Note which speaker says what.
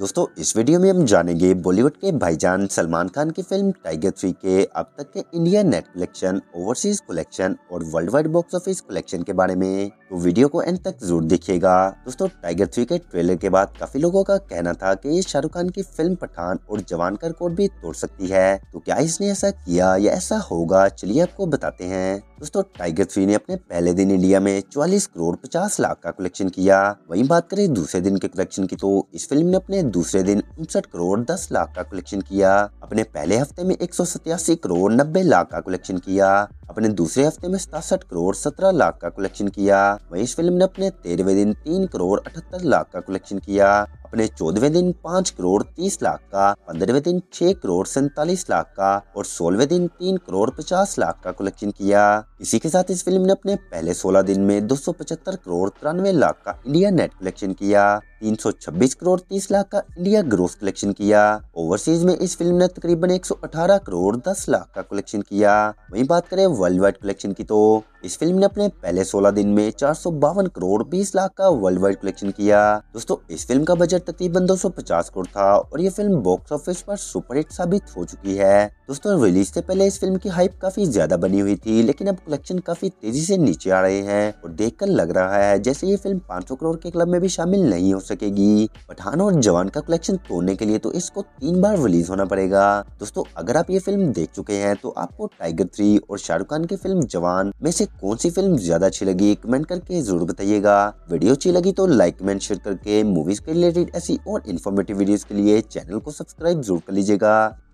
Speaker 1: दोस्तों इस वीडियो में हम जानेंगे बॉलीवुड के भाईजान सलमान खान की फिल्म टाइगर थ्री के अब तक के India net collection overseas collection और world wide box office collection के बारे में तो वीडियो को एंड तक जरूर देखिएगा दोस्तों टाइगर थ्री के ट्रेलर के बाद काफी लोगों का कहना था कि शाहरुख खान की फिल्म पठान और जवान का रिकॉर्ड भी तोड़ सकती है तो क्या इसने ऐसा किया या ऐसा होगा चलिए आपको बताते हैं दोस्तों टाइगर थ्री ने अपने पहले दिन इंडिया में चौवालीस करोड़ पचास लाख का कलेक्शन किया वहीं बात करें दूसरे दिन के कलेक्शन की तो इस फिल्म ने अपने दूसरे दिन उनसठ करोड़ दस लाख का कलेक्शन किया अपने पहले हफ्ते में एक करोड़ नब्बे लाख का कलेक्शन किया अपने दूसरे हफ्ते में सतासठ करोड़ सत्रह लाख का कलेक्शन किया वही इस फिल्म ने अपने तेरहवे दिन तीन करोड़ अठहत्तर लाख का कलेक्शन किया अपने चौदहवें दिन पाँच करोड़ तीस लाख का पंद्रहवें दिन छह करोड़ सैतालीस लाख का और सोलहवें दिन तीन करोड़ पचास लाख का कलेक्शन किया इसी के साथ इस फिल्म ने अपने पहले सोलह दिन में दो सौ पचहत्तर करोड़ तिरानवे लाख का इंडिया नेट कलेक्शन किया 326 करोड़ 30 लाख का इंडिया ग्रोस कलेक्शन किया ओवरसीज में इस फिल्म ने तकरीबन 118 करोड़ 10 लाख का कलेक्शन किया वहीं बात करें वर्ल्ड वाइड कलेक्शन की तो इस फिल्म ने अपने पहले 16 दिन में चार करोड़ 20 लाख का वर्ल्ड वाइड कलेक्शन किया दोस्तों इस फिल्म का बजट तकरीबन 250 करोड़ था और ये फिल्म बॉक्स ऑफिस पर सुपरहिट साबित हो चुकी है दोस्तों रिलीज से पहले इस फिल्म की हाइप काफी ज्यादा बनी हुई थी लेकिन अब कलेक्शन काफी तेजी से नीचे आ रहे हैं और देख लग रहा है जैसे ये फिल्म पांच करोड़ के क्लब में भी शामिल नहीं हो सकेगी पठान और जवान का कलेक्शन तोड़ने के लिए तो इसको तीन बार रिलीज होना पड़ेगा दोस्तों अगर आप ये फिल्म देख चुके हैं तो आपको टाइगर थ्री और शाहरुख खान की फिल्म जवान में से कौन सी फिल्म ज्यादा अच्छी लगी कमेंट करके जरूर बताइएगा वीडियो अच्छी लगी तो लाइक कमेंट शेयर करके मूवीज के रिलेटेड ऐसी और इन्फॉर्मेटिव वीडियोस के लिए चैनल को सब्सक्राइब जरूर कर लीजिएगा